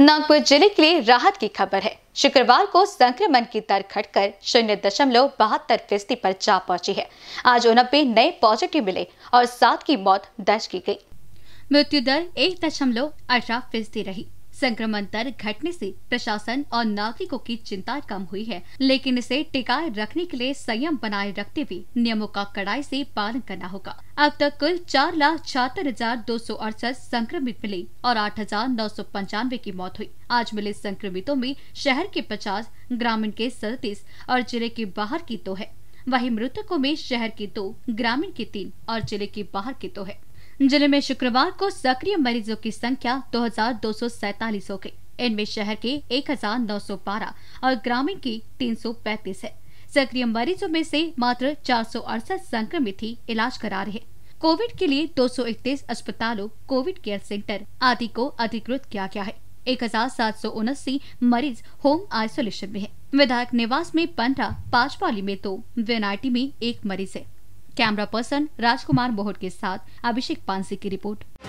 नागपुर जिले के लिए राहत की खबर है शुक्रवार को संक्रमण की दर घटकर शून्य दशमलव बहत्तर फीसदी आरोप जा पहुंची है आज उनबे नए पॉजिटिव मिले और सात की मौत दर्ज की गई मृत्यु दर एक दशमलव अठारह फीसदी रही संक्रमण दर घटने से प्रशासन और नागरिकों की चिंता कम हुई है लेकिन इसे टिकाए रखने के लिए संयम बनाए रखते हुए नियमों का कड़ाई से पालन करना होगा अब तक कुल चार लाख छहत्तर हजार दो सौ अड़सठ संक्रमित मिले और आठ हजार नौ सौ पंचानवे की मौत हुई आज मिले संक्रमितों में शहर के पचास ग्रामीण के सैतीस और जिले के बाहर की दो है वही मृतकों में शहर के दो ग्रामीण के तीन और जिले के बाहर के दो है जिले में शुक्रवार को सक्रिय मरीजों की संख्या दो हो गई इनमें शहर के 1912 और ग्रामीण की 335 है सक्रिय मरीजों में से मात्र चार संक्रमित ही इलाज करा रहे कोविड के लिए दो अस्पतालों कोविड केयर सेंटर आदि को अधिकृत किया गया है एक मरीज होम आइसोलेशन में है विधायक निवास में पंद्रह पाचपाली में दो तो, वेनाटी में एक मरीज है कैमरा पर्सन राजकुमार बोहट के साथ अभिषेक पांसी की रिपोर्ट